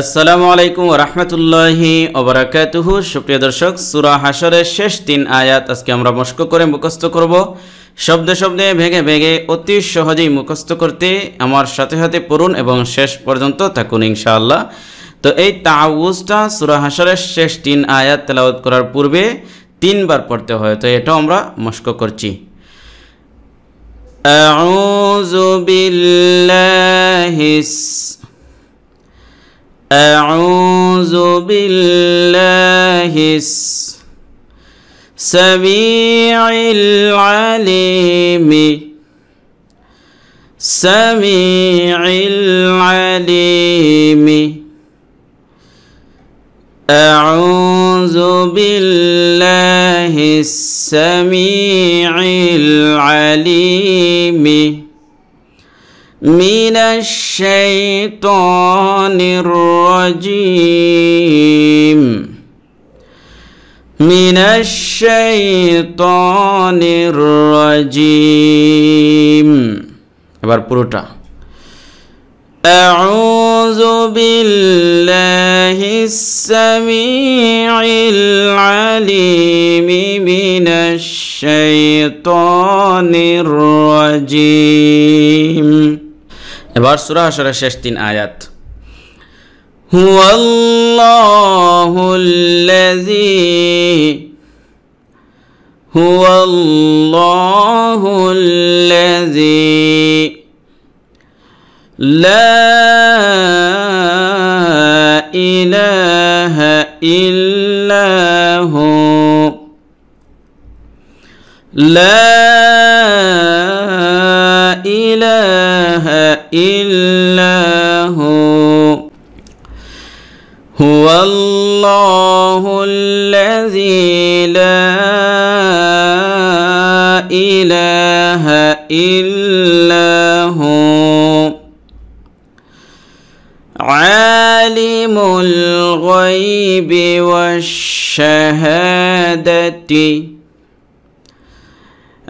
আসসালামু আলাইকুম রহমতুল্লাহি ওবরাকাতুহু সুপ্রিয় দর্শক সুরা হাসরের শেষ তিন আয়াত আজকে আমরা মস্ক করে মুখস্থ করব শব্দে শব্দে ভেঙে ভেঙে অতি সহজেই মুখস্থ করতে আমার সাথে সাথে পড়ুন এবং শেষ পর্যন্ত থাকুন ইনশাআল্লাহ তো এই তাউজটা সুরা হাসরের শেষ তিন আয়াত তেলাওত করার পূর্বে তিনবার পড়তে হয় তো এটাও আমরা মস্ক করছি أعوذ أعوذ بالله السميع العليم سميع العليم أعوذ بالله السميع العليم من الشيطان الرجيم من الشيطان الرجيم এবার পুরোটা أعوذ بالله السميع العليم من الشيطان الرجيم এবার সুরা হাসরের শেষ তিন আয়াত هو الله الذي هو الله الذي لا إله إلا هو لا إلا هو هو الله الذي لا إله إلا هو عالم الغيب والشهادة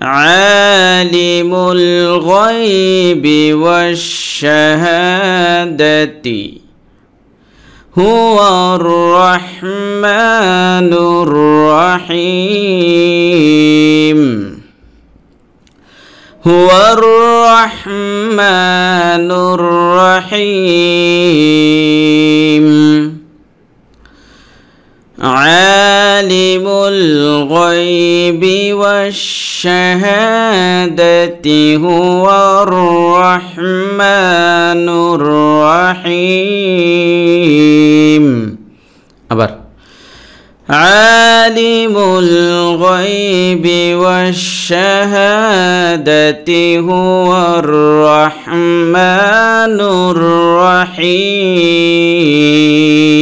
عالم الغيب والشهادة هو الرحمن الرحيم هو الرحمن الرحيم عالم الغيب والشهادة هو الرحمن الرحيم أبر عالم الغيب والشهادة هو الرحمن الرحيم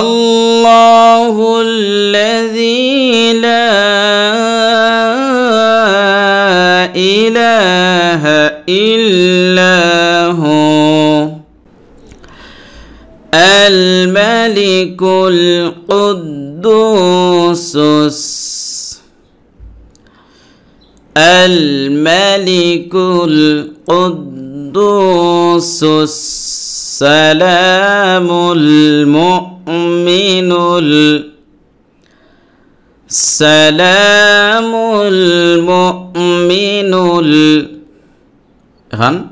الله الذي لا إله إلا هو الملك القدوس الملك القدوس السلام المؤمن المؤمن السلام المؤمن هن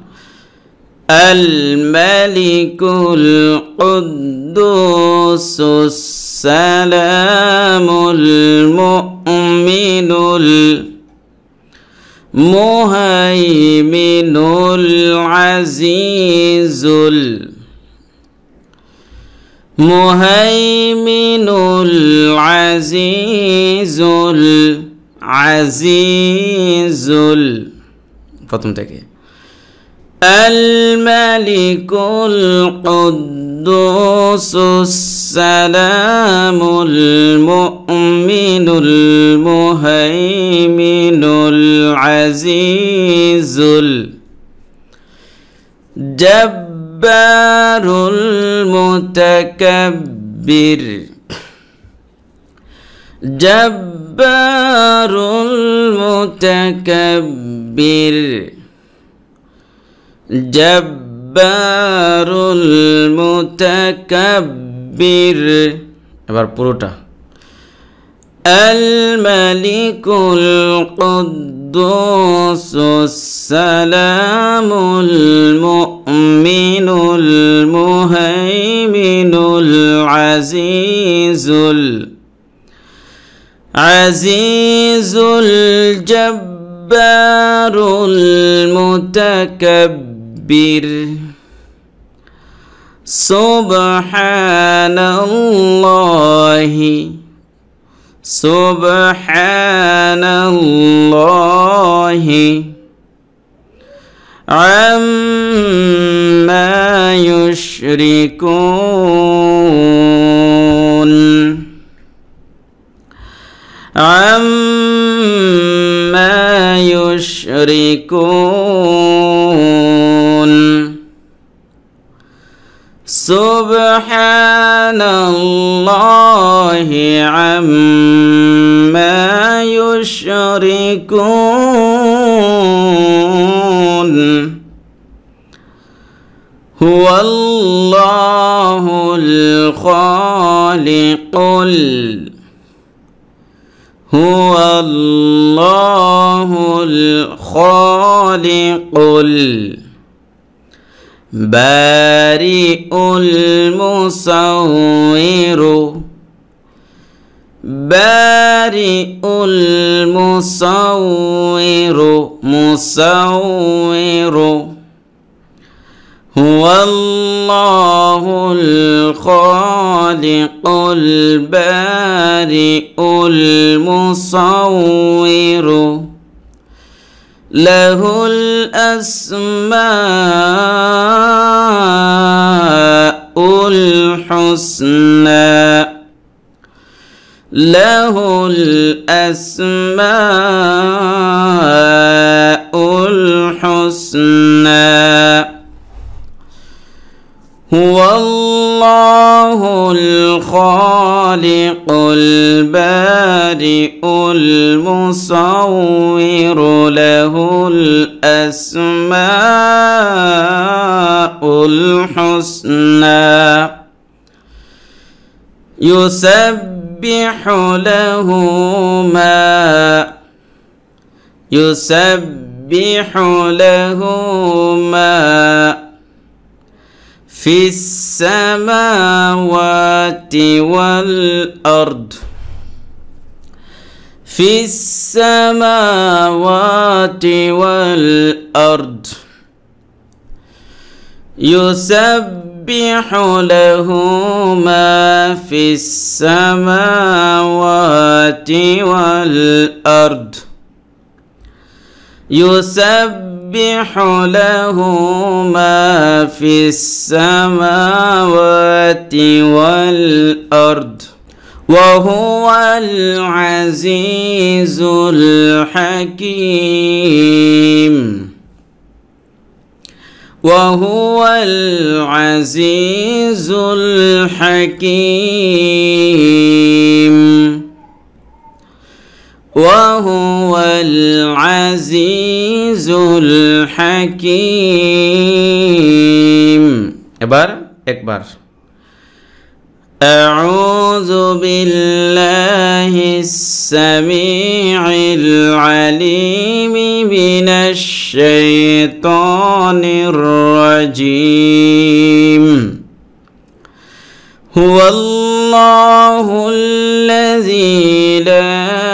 الملك القدوس السلام المؤمن المهيمن العزيز العزيز مهيمن العزيز العزيز فاطمة الملك القدوس السلام المؤمن المهيمن العزيز الجب الجبار المتكبر جبار المتكبر জব্বার মুতাকাব্বির এবার পুরোটা আল মালিকুল কুদ্দুস সালামুল মুমিন العزيز العزيز الجبار المتكبر سبحان الله سبحان الله عما يشركون عما يشركون سبحان الله عما يشركون هو الله الخالق الخالق هو الله الخالق البارئ المصور بارئ المصور مصور هو الله الخالق البارئ المصور له الاسماء الحسنى له الاسماء الخالق البارئ المصور له الأسماء الحسنى يسبح له ما يسبح له ما في السماوات والأرض في السماوات والأرض يسبح له ما في السماوات والأرض يسبح له ما في السماوات والأرض وهو العزيز الحكيم وهو العزيز الحكيم وهو العزيز الحكيم أبار أكبر أعوذ بالله السميع العليم من الشيطان الرجيم هو الله الذي لا